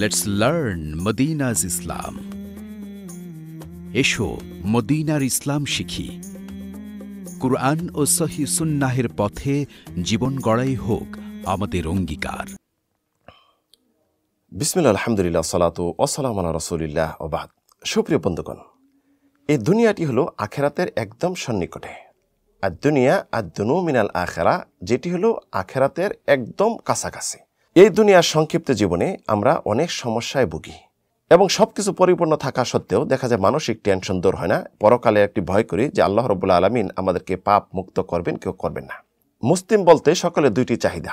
let's learn মদিনাজ ইসলাম এসো মদিনার ইসলাম শিখি কুরআন ও সহি সুন্নাহের পথে জীবন গড়াই হোক আমাদের অঙ্গীকার বিসমিল্লা আলহামদুলিল্লাহ সালাতু ওসালাম রসুলিল্লাহ ওবাদ সুপ্রিয় বন্ধুগণ এই দুনিয়াটি হলো আখেরাতের একদম সন্নিকটে আর দুনিয়া আর দুনু মিনাল আখেরা যেটি হলো আখেরাতের একদম কাছাকাছি এই দুনিয়ার সংক্ষিপ্ত জীবনে আমরা অনেক সমস্যায় ভুগি এবং সব কিছু পরিপূর্ণ থাকা সত্ত্বেও দেখা যায় মানসিক টেনশন দূর হয় না পরকালে একটি ভয় করি যে আল্লাহ রবুল্লা আলমিন আমাদেরকে পাপ মুক্ত করবেন কেউ করবেন না মুসলিম বলতে সকলে দুইটি চাহিদা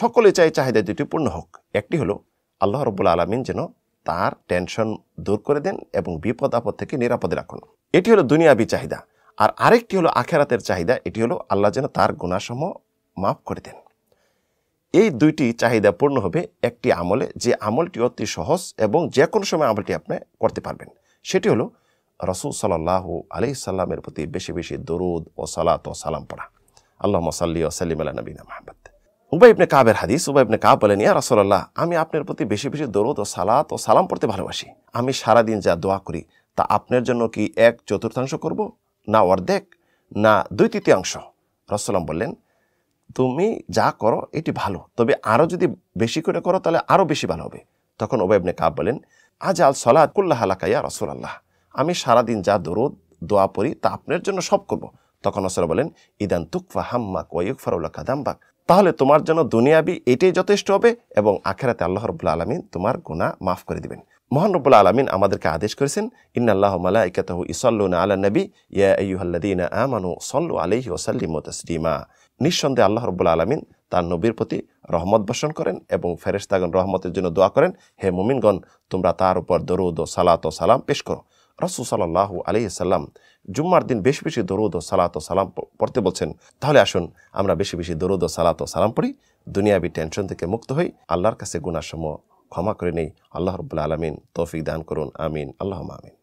সকলে চাই চাহিদা দুটি পূর্ণ হোক একটি হলো আল্লাহ রবুল্লা আলমিন যেন তার টেনশন দূর করে দেন এবং বিপদ আপদ থেকে নিরাপদে রাখুন এটি হলো দুনিয়াবি চাহিদা আর আরেকটি হলো আখেরাতের চাহিদা এটি হলো আল্লাহ যেন তার গুণাসম মাফ করে দেন এই দুইটি চাহিদা পূর্ণ হবে একটি আমলে যে আমলটি অতি সহজ এবং যে কোনো সময় আমলটি আপনি করতে পারবেন সেটি হলো রসুল সাল্লাহ আলি সাল্লামের প্রতি বেশি বেশি দরুদ ও সালাত ও সালাম পড়া আল্লাহ মসাল্লি ও সাল্লিম আল্লাহ নবীনা মাহমদ উবাই ইবনে কাবের হাদিস উবাই ইবনে কাব বলেন ইয়া রসল্লাহ আমি আপনার প্রতি বেশি বেশি দরুদ ও সালাত ও সালাম পড়তে ভালোবাসি আমি সারা দিন যা দোয়া করি তা আপনার জন্য কি এক চতুর্থাংশ করব না অর্ধেক না দুই তৃতীয়াংশ রসলাম বললেন তুমি যা করো এটি ভালো তবে আরও যদি বেশি করে করো তাহলে আরও বেশি ভালো হবে তখন নে কাব বলেন আজ আল সলাদ কুল্লাহ আলাকাইয়া রসুল আল্লাহ আমি সারাদিন যা দরুদ দোয়া পড়ি তা আপনার জন্য সব করব তখন রসুল বলেন ইদান তুকফা হাম্মা কয়ুকফারুল্লা কাদাম্বাক তাহলে তোমার জন্য দুনিয়াবি এটাই যথেষ্ট হবে এবং আখেরাতে আল্লাহ রবুল্লা আলমিন তোমার গুণা মাফ করে দিবেন মহানবুল আলমিন আমাদেরকে আদেশ করেছেন ইন্নআল্লাহ মালাইকাতহ ইসল্লুন আলা নবী ইয়া আইয়ুহাল্লাদিন আমানু সল্লু আলহি ওসাল্লিম তসলিমা নিঃসন্দেহে আল্লাহ রব্বুল আলমিন তার নবীর প্রতি রহমত বর্ষণ করেন এবং ফেরেস্তাগণ রহমতের জন্য দোয়া করেন হে মুমিনগণ তোমরা তার উপর দরুদ ও সালাত ও সালাম পেশ করো রসুল সাল্লাহ সাল্লাম জুম্মার দিন বেশি বেশি দরুদ ও সালাত ও সালাম পড়তে বলছেন তাহলে আসুন আমরা বেশি বেশি দরুদ ও সালাত ও সালাম পড়ি দুনিয়াবি টেনশন থেকে মুক্ত হই আল্লাহর কাছে গুণাসম ক্ষমা করে নেই আল্লাহ রব্বুল আলমিন তৌফিক দান করুন আমিন আল্লাহ আমিন